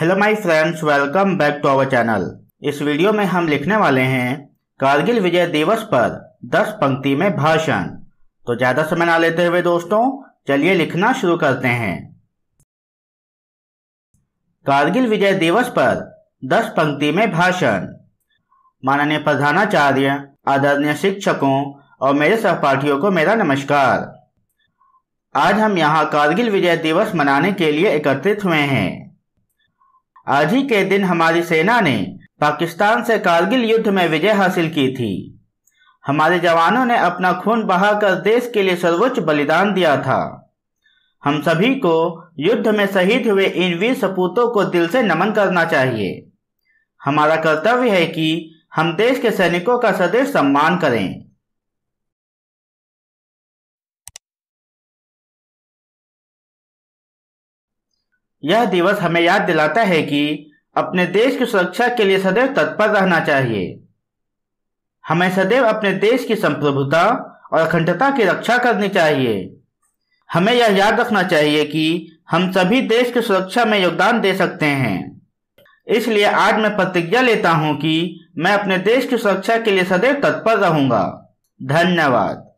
hello my friends welcome back to our channel इस video में हम लिखने वाले हैं कारगिल विजय दिवस पर 10 पंक्ति में भाषण तो ज्यादा समय ना लेते हुए दोस्तों चलिए लिखना शुरू करते हैं कारगिल विजय दिवस पर 10 पंक्ति में भाषण माननीय प्रधानाचार्य आदरणीय शिक्षकों और मेरे सहपाठियों को मेरा नमस्कार आज हम यहाँ कारगिल विजय दिवस मनाने के लिए एकत्रित हुए हैं आज ही के दिन हमारी सेना ने पाकिस्तान से कारगिल युद्ध में विजय हासिल की थी हमारे जवानों ने अपना खून बहाकर देश के लिए सर्वोच्च बलिदान दिया था हम सभी को युद्ध में शहीद हुए इन वीर सपूतों को दिल से नमन करना चाहिए हमारा कर्तव्य है कि हम देश के सैनिकों का सदैव सम्मान करें यह दिवस हमें याद दिलाता है कि अपने देश की सुरक्षा के लिए सदैव तत्पर रहना चाहिए हमें सदैव अपने देश की संप्रभुता और अखंडता की रक्षा करनी चाहिए हमें यह याद रखना चाहिए कि हम सभी देश की सुरक्षा में योगदान दे सकते हैं इसलिए आज मैं प्रतिज्ञा लेता हूं कि मैं अपने देश की सुरक्षा के लिए सदैव तत्पर रहूंगा धन्यवाद